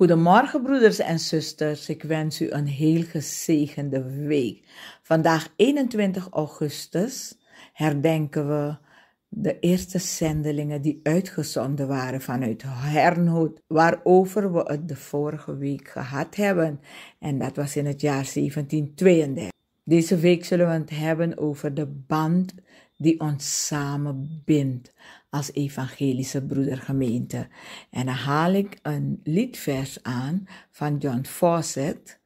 Goedemorgen broeders en zusters, ik wens u een heel gezegende week. Vandaag 21 augustus herdenken we de eerste zendelingen die uitgezonden waren vanuit Hernhout, waarover we het de vorige week gehad hebben. En dat was in het jaar 1732. Deze week zullen we het hebben over de band die ons samen bindt als evangelische broedergemeente. En dan haal ik een liedvers aan van John Fawcett.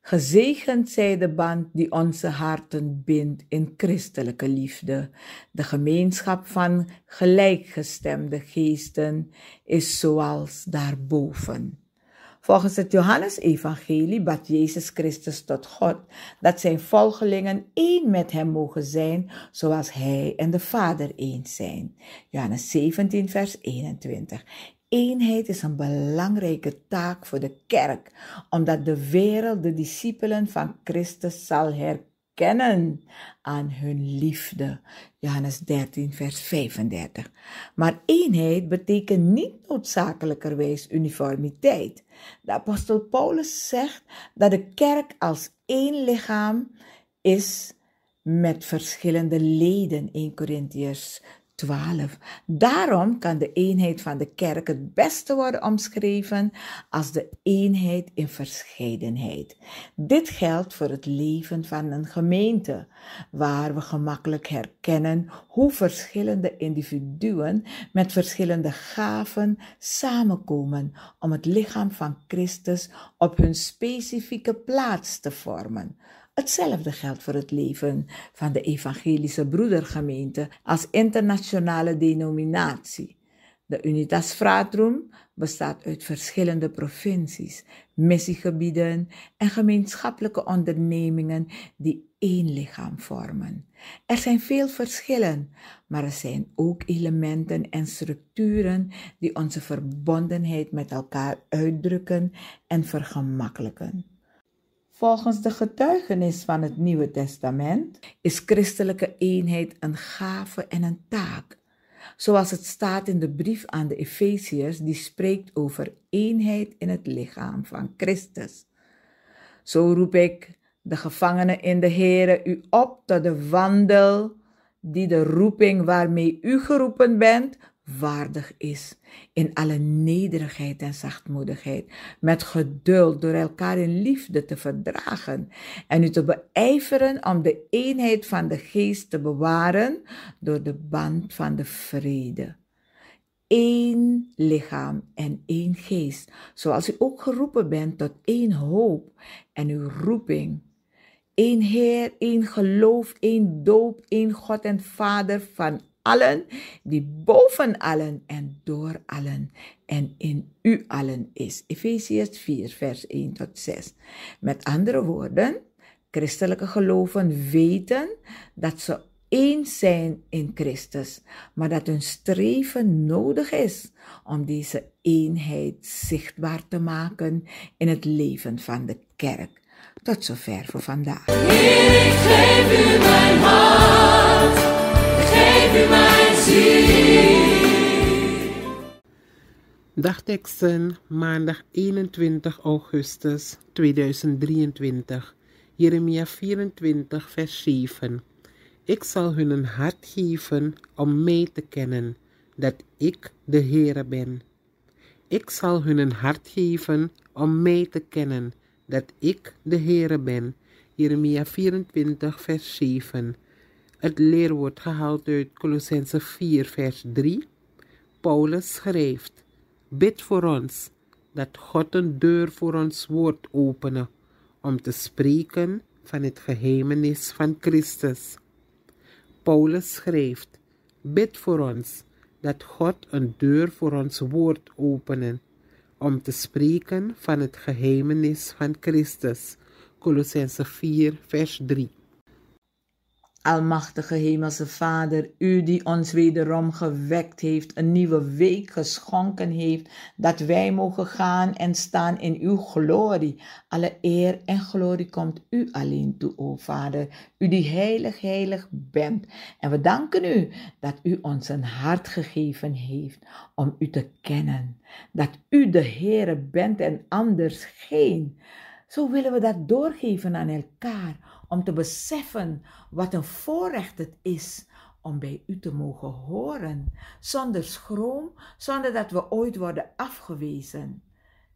Gezegend zij de band die onze harten bindt in christelijke liefde. De gemeenschap van gelijkgestemde geesten is zoals daarboven. Volgens het Johannes-Evangelie bad Jezus Christus tot God dat zijn volgelingen één met hem mogen zijn, zoals hij en de Vader één zijn. Johannes 17, vers 21. Eenheid is een belangrijke taak voor de kerk, omdat de wereld de discipelen van Christus zal herkennen aan hun liefde. Johannes 13, vers 35. Maar eenheid betekent niet noodzakelijkerwijs uniformiteit. De apostel Paulus zegt dat de kerk als één lichaam is met verschillende leden, 1 2. Daarom kan de eenheid van de kerk het beste worden omschreven als de eenheid in verscheidenheid. Dit geldt voor het leven van een gemeente, waar we gemakkelijk herkennen hoe verschillende individuen met verschillende gaven samenkomen om het lichaam van Christus op hun specifieke plaats te vormen. Hetzelfde geldt voor het leven van de Evangelische Broedergemeente als internationale denominatie. De Unitas Fratrum bestaat uit verschillende provincies, missiegebieden en gemeenschappelijke ondernemingen die één lichaam vormen. Er zijn veel verschillen, maar er zijn ook elementen en structuren die onze verbondenheid met elkaar uitdrukken en vergemakkelijken. Volgens de getuigenis van het Nieuwe Testament is christelijke eenheid een gave en een taak, zoals het staat in de brief aan de Efeziërs die spreekt over eenheid in het lichaam van Christus. Zo roep ik de gevangenen in de Heere u op tot de wandel die de roeping waarmee u geroepen bent waardig is. In alle nederigheid en zachtmoedigheid. Met geduld door elkaar in liefde te verdragen. En u te beijveren om de eenheid van de geest te bewaren door de band van de vrede. Eén lichaam en één geest. Zoals u ook geroepen bent tot één hoop en uw roeping. één Heer, één geloof, één doop, één God en Vader van allen, die boven allen en door allen en in u allen is. Efeziërs 4, vers 1 tot 6. Met andere woorden, christelijke geloven weten dat ze één zijn in Christus, maar dat hun streven nodig is om deze eenheid zichtbaar te maken in het leven van de kerk. Tot zover voor vandaag. Ik geef u mijn hart. Dagteksten maandag 21 augustus 2023. Jeremia 24, vers 7. Ik zal hun een hart geven om mij te kennen, dat ik de Heere ben. Ik zal hun een hart geven om mij te kennen, dat ik de Heere ben. Jeremia 24, vers 7. Het leerwoord gehaald uit Colossense 4, vers 3. Paulus schrijft Bid voor ons dat God een deur voor ons woord openen om te spreken van het geheimenis van Christus. Paulus schrijft: Bid voor ons dat God een deur voor ons woord openen om te spreken van het geheimenis van Christus. Colossense 4 vers 3. Almachtige Hemelse Vader, U die ons wederom gewekt heeft, een nieuwe week geschonken heeft, dat wij mogen gaan en staan in Uw glorie. Alle eer en glorie komt U alleen toe, o Vader, U die heilig, heilig bent. En we danken U dat U ons een hart gegeven heeft om U te kennen, dat U de Heere bent en anders geen. Zo willen we dat doorgeven aan elkaar om te beseffen wat een voorrecht het is om bij u te mogen horen, zonder schroom, zonder dat we ooit worden afgewezen.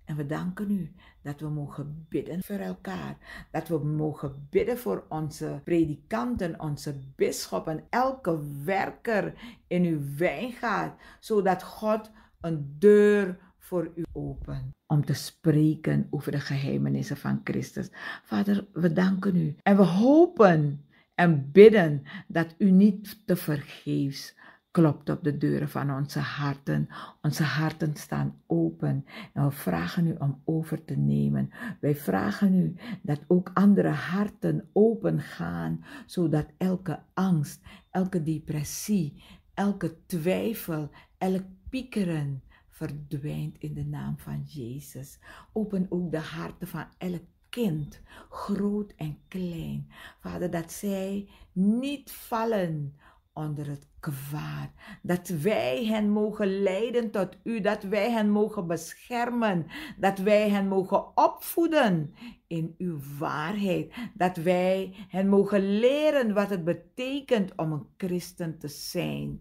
En we danken u dat we mogen bidden voor elkaar. Dat we mogen bidden voor onze predikanten, onze bisschoppen, elke werker in uw wijngaard. Zodat God een deur voor u open om te spreken over de geheimenissen van Christus. Vader, we danken u en we hopen en bidden dat u niet te vergeefs klopt op de deuren van onze harten. Onze harten staan open en we vragen u om over te nemen. Wij vragen u dat ook andere harten open gaan, zodat elke angst, elke depressie, elke twijfel, elk piekeren, verdwijnt in de naam van Jezus. Open ook de harten van elk kind, groot en klein. Vader, dat zij niet vallen onder het kwaad. Dat wij hen mogen leiden tot u, dat wij hen mogen beschermen, dat wij hen mogen opvoeden in uw waarheid, dat wij hen mogen leren wat het betekent om een christen te zijn.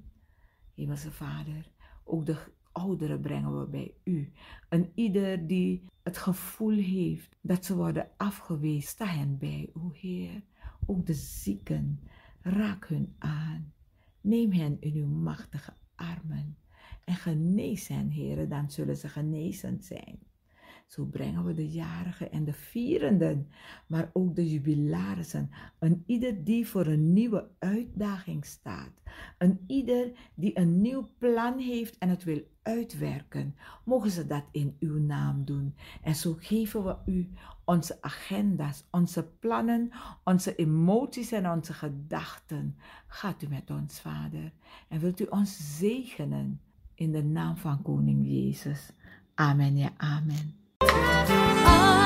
Hemelse Vader, ook de ouderen brengen we bij u. En ieder die het gevoel heeft dat ze worden afgewezen, sta hen bij, o Heer. Ook de zieken, raak hun aan. Neem hen in uw machtige armen en genees hen, Heere, dan zullen ze genezen zijn. Zo brengen we de jarigen en de vierenden, maar ook de jubilarissen, een ieder die voor een nieuwe uitdaging staat, een ieder die een nieuw plan heeft en het wil uitwerken, mogen ze dat in uw naam doen. En zo geven we u onze agenda's, onze plannen, onze emoties en onze gedachten. Gaat u met ons, Vader, en wilt u ons zegenen in de naam van Koning Jezus. Amen, ja, amen. I